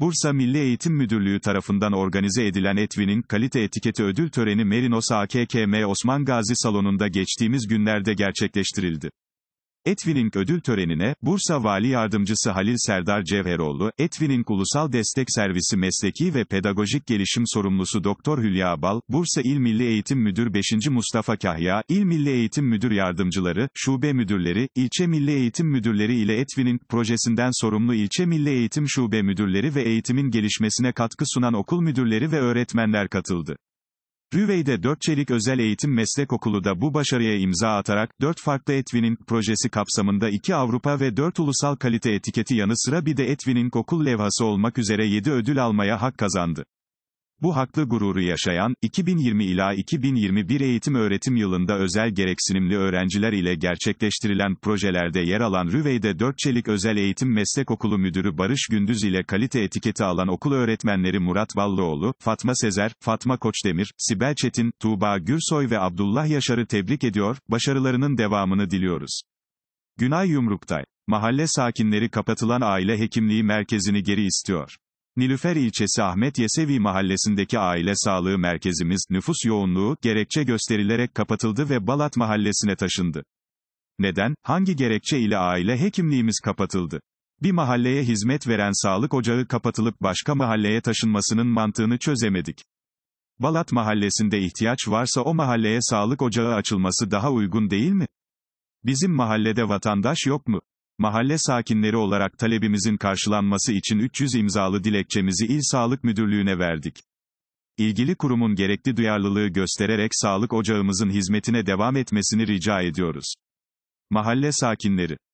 Bursa Milli Eğitim Müdürlüğü tarafından organize edilen Etvin'in kalite etiketi ödül töreni Merinos AKKM Osman Gazi Salonu'nda geçtiğimiz günlerde gerçekleştirildi. Etvinink ödül törenine, Bursa Vali Yardımcısı Halil Serdar Cevheroğlu, Etvinink Ulusal Destek Servisi Mesleki ve Pedagojik Gelişim Sorumlusu Doktor Hülya Bal, Bursa İl Milli Eğitim Müdür 5. Mustafa Kahya, İl Milli Eğitim Müdür Yardımcıları, Şube Müdürleri, İlçe Milli Eğitim Müdürleri ile Etvinink projesinden sorumlu İlçe Milli Eğitim Şube Müdürleri ve eğitimin gelişmesine katkı sunan okul müdürleri ve öğretmenler katıldı. Rüvey'de 4 Çelik Özel Eğitim Meslek Okulu da bu başarıya imza atarak, 4 farklı etvinin projesi kapsamında 2 Avrupa ve 4 ulusal kalite etiketi yanı sıra bir de etvinin okul levhası olmak üzere 7 ödül almaya hak kazandı. Bu haklı gururu yaşayan, 2020 ila 2021 eğitim öğretim yılında özel gereksinimli öğrenciler ile gerçekleştirilen projelerde yer alan Rüveyde 4 Çelik Özel Eğitim Meslek Okulu Müdürü Barış Gündüz ile kalite etiketi alan okul öğretmenleri Murat Ballıoğlu, Fatma Sezer, Fatma Koçdemir, Sibel Çetin, Tuğba Gürsoy ve Abdullah Yaşar'ı tebrik ediyor, başarılarının devamını diliyoruz. Günay Yumruktay, mahalle sakinleri kapatılan aile hekimliği merkezini geri istiyor. Nilüfer ilçesi Ahmet Yesevi mahallesindeki aile sağlığı merkezimiz, nüfus yoğunluğu, gerekçe gösterilerek kapatıldı ve Balat mahallesine taşındı. Neden, hangi gerekçe ile aile hekimliğimiz kapatıldı? Bir mahalleye hizmet veren sağlık ocağı kapatılıp başka mahalleye taşınmasının mantığını çözemedik. Balat mahallesinde ihtiyaç varsa o mahalleye sağlık ocağı açılması daha uygun değil mi? Bizim mahallede vatandaş yok mu? Mahalle sakinleri olarak talebimizin karşılanması için 300 imzalı dilekçemizi İl Sağlık Müdürlüğü'ne verdik. İlgili kurumun gerekli duyarlılığı göstererek sağlık ocağımızın hizmetine devam etmesini rica ediyoruz. Mahalle sakinleri